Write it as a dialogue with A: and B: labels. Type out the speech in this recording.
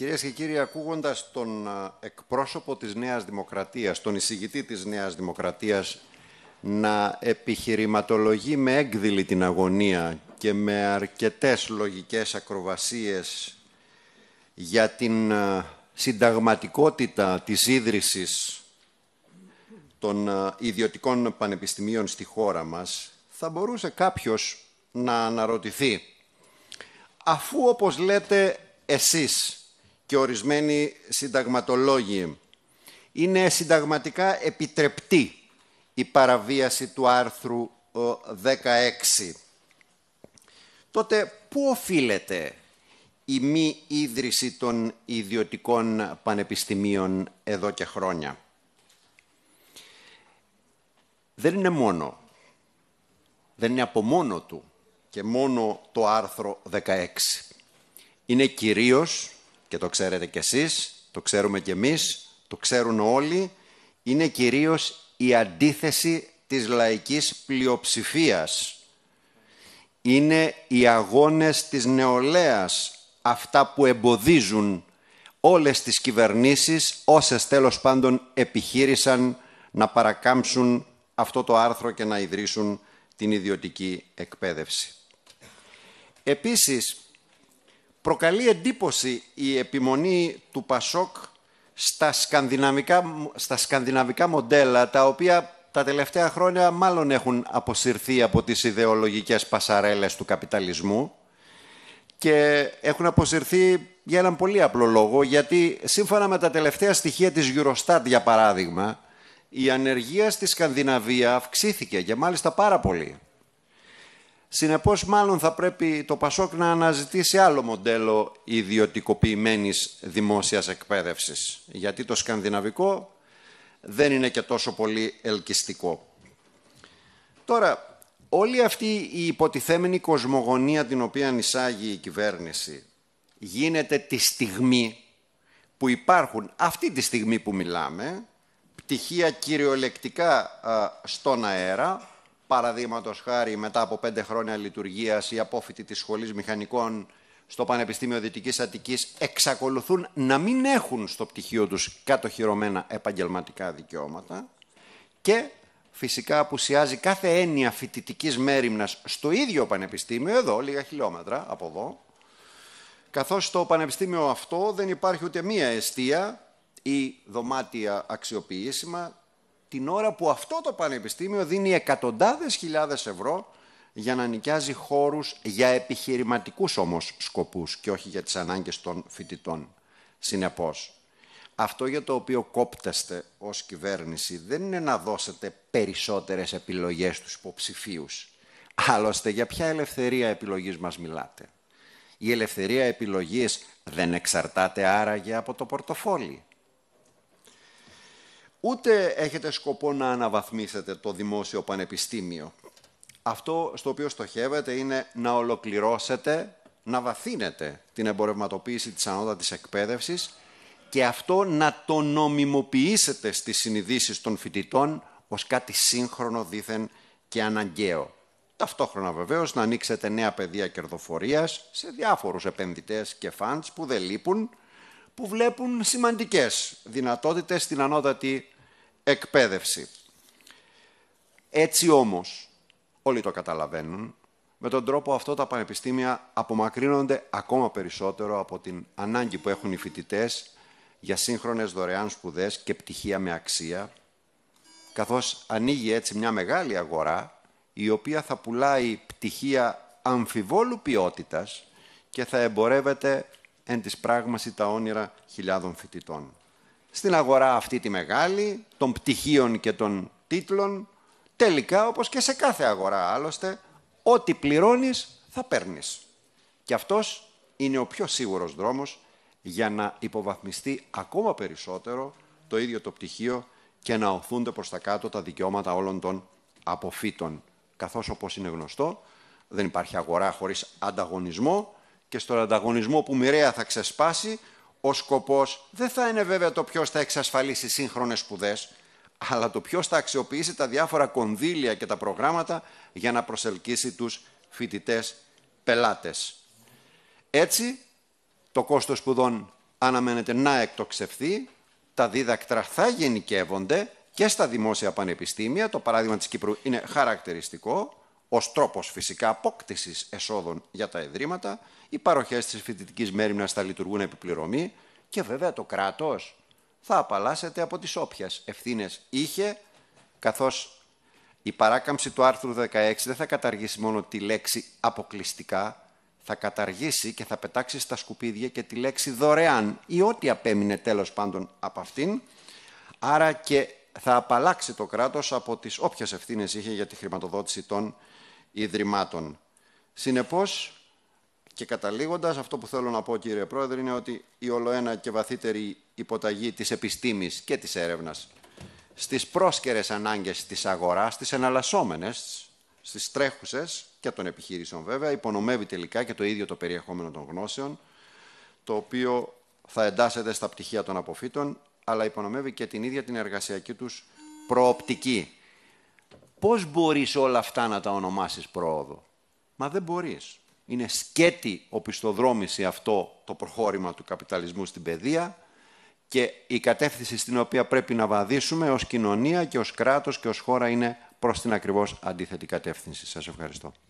A: Κυρίες και κύριοι, ακούγοντας τον ε, εκπρόσωπο της Νέας Δημοκρατίας, τον εισηγητή της Νέας Δημοκρατίας, να επιχειρηματολογεί με έκδηλη την αγωνία και με αρκετές λογικές ακροβασίες για την ε, συνταγματικότητα της ίδρυσης των ε, ιδιωτικών πανεπιστημίων στη χώρα μας, θα μπορούσε κάποιος να αναρωτηθεί. Αφού, όπως λέτε εσείς, και ορισμένοι συνταγματολόγοι. Είναι συνταγματικά επιτρεπτή η παραβίαση του άρθρου 16. Τότε πού οφείλεται η μη ίδρυση των ιδιωτικών πανεπιστημίων εδώ και χρόνια. Δεν είναι μόνο, δεν είναι από μόνο του και μόνο το άρθρο 16. Είναι κυρίως και το ξέρετε κι εσείς, το ξέρουμε κι εμείς, το ξέρουν όλοι, είναι κυρίως η αντίθεση της λαϊκής πλειοψηφίας. Είναι οι αγώνες της νεολαίας, αυτά που εμποδίζουν όλες τις κυβερνήσεις, όσες τέλος πάντων επιχείρησαν να παρακάμψουν αυτό το άρθρο και να ιδρύσουν την ιδιωτική εκπαίδευση. Επίσης, Προκαλεί εντύπωση η επιμονή του Πασόκ στα σκανδιναβικά, στα σκανδιναβικά μοντέλα, τα οποία τα τελευταία χρόνια μάλλον έχουν αποσυρθεί από τις ιδεολογικές πασαρέλες του καπιταλισμού και έχουν αποσυρθεί για έναν πολύ απλό λόγο, γιατί σύμφωνα με τα τελευταία στοιχεία της Eurostat, για παράδειγμα, η ανεργία στη Σκανδιναβία αυξήθηκε και μάλιστα πάρα πολύ. Συνεπώς μάλλον θα πρέπει το ΠΑΣΟΚ να αναζητήσει άλλο μοντέλο ιδιωτικοποιημένης δημόσιας εκπαίδευσης. Γιατί το σκανδιναβικό δεν είναι και τόσο πολύ ελκυστικό. Τώρα, όλη αυτή η υποτιθέμενη κοσμογονία την οποία εισάγει η κυβέρνηση γίνεται τη στιγμή που υπάρχουν αυτή τη στιγμή που μιλάμε πτυχία κυριολεκτικά στον αέρα Παραδείγματος χάρη, μετά από πέντε χρόνια λειτουργίας, οι απόφοιτοι της Σχολής Μηχανικών στο Πανεπιστήμιο Δυτικής Αττικής εξακολουθούν να μην έχουν στο πτυχίο τους κατοχυρωμένα επαγγελματικά δικαιώματα. Και φυσικά απουσιάζει κάθε έννοια φοιτητικής μέρημνας στο ίδιο πανεπιστήμιο, εδώ, λίγα χιλιόμετρα από εδώ, καθώς στο πανεπιστήμιο αυτό δεν υπάρχει ούτε μία αιστεία ή δωμάτια αξιοποιήσιμα, την ώρα που αυτό το πανεπιστήμιο δίνει εκατοντάδες χιλιάδες ευρώ για να νοικιάζει χώρους για επιχειρηματικούς όμως σκοπούς και όχι για τις ανάγκες των φοιτητών. Συνεπώς, αυτό για το οποίο κόπτεστε ως κυβέρνηση δεν είναι να δώσετε περισσότερες επιλογές στους υποψηφίους. Άλλωστε, για ποια ελευθερία επιλογής μας μιλάτε. Η ελευθερία επιλογής δεν εξαρτάται άραγε από το πορτοφόλι ούτε έχετε σκοπό να αναβαθμίσετε το δημόσιο πανεπιστήμιο. Αυτό στο οποίο στοχεύετε είναι να ολοκληρώσετε, να βαθύνετε την εμπορευματοποίηση της ανώτατης εκπαίδευσης και αυτό να το νομιμοποιήσετε στις συνειδήσεις των φοιτητών ως κάτι σύγχρονο δήθεν και αναγκαίο. Ταυτόχρονα βεβαίως να ανοίξετε νέα πεδία κερδοφορίας σε διάφορους επενδυτές και φαντς που δεν λείπουν που βλέπουν σημαντικές δυνατότητες στην ανώτατη εκπαίδευση. Έτσι όμως, όλοι το καταλαβαίνουν, με τον τρόπο αυτό τα πανεπιστήμια απομακρύνονται ακόμα περισσότερο από την ανάγκη που έχουν οι φοιτητές για σύγχρονες δωρεάν σπουδές και πτυχία με αξία, καθώς ανοίγει έτσι μια μεγάλη αγορά η οποία θα πουλάει πτυχία αμφιβόλου ποιότητας και θα εμπορεύεται εν της πράγμαση τα όνειρα χιλιάδων φοιτητών. Στην αγορά αυτή τη μεγάλη, των πτυχίων και των τίτλων, τελικά όπως και σε κάθε αγορά άλλωστε, ό,τι πληρώνεις θα παίρνεις. Και αυτός είναι ο πιο σίγουρος δρόμος για να υποβαθμιστεί ακόμα περισσότερο το ίδιο το πτυχίο και να οθούνται προς τα κάτω τα δικαιώματα όλων των αποφύτων. Καθώς όπως είναι γνωστό, δεν υπάρχει αγορά χωρίς ανταγωνισμό και στον ανταγωνισμό που μοιραία θα ξεσπάσει, ο σκοπός δεν θα είναι βέβαια το ποιος θα εξασφαλίσει σύγχρονες σπουδές, αλλά το ποιος θα αξιοποιήσει τα διάφορα κονδύλια και τα προγράμματα για να προσελκύσει τους φοιτητές πελάτες. Έτσι, το κόστος σπουδών αναμένεται να εκτοξευθεί, τα δίδακτρα θα γενικεύονται και στα δημόσια πανεπιστήμια, το παράδειγμα της Κύπρου είναι χαρακτηριστικό, ως τρόπος φυσικά απόκτησης εσόδων για τα ιδρύματα, οι παροχές της φοιτητικής μέρημνας θα λειτουργούν επιπληρωμή και βέβαια το κράτος θα απαλλάσσεται από τις όποιες ευθύνες είχε, καθώς η παράκαμψη του άρθρου 16 δεν θα καταργήσει μόνο τη λέξη αποκλειστικά, θα καταργήσει και θα πετάξει στα σκουπίδια και τη λέξη δωρεάν ή ό,τι απέμεινε τέλος πάντων από αυτήν. Άρα και θα απαλλάξει το κράτος από τις όποιες ευθύνες είχε για τη χρηματοδότηση των Ιδρυμάτων. Συνεπώς, και καταλήγοντας, αυτό που θέλω να πω κύριε Πρόεδρε είναι ότι η ολοένα και βαθύτερη υποταγή της επιστήμης και της έρευνας στις πρόσκαιρες ανάγκες της αγοράς, στις εναλλασσόμενες, στις τρέχουσες και των επιχειρήσεων βέβαια, υπονομεύει τελικά και το ίδιο το περιεχόμενο των γνώσεων, το οποίο θα εντάσσεται στα πτυχία των αποφύτων αλλά υπονομεύει και την ίδια την εργασιακή τους προοπτική. Πώς μπορείς όλα αυτά να τα ονομάσεις πρόοδο. Μα δεν μπορείς. Είναι σκέτη οπισθοδρόμηση αυτό το προχώρημα του καπιταλισμού στην παιδεία και η κατεύθυνση στην οποία πρέπει να βαδίσουμε ως κοινωνία και ως κράτος και ως χώρα είναι προς την ακριβώς αντίθετη κατεύθυνση. Σας ευχαριστώ.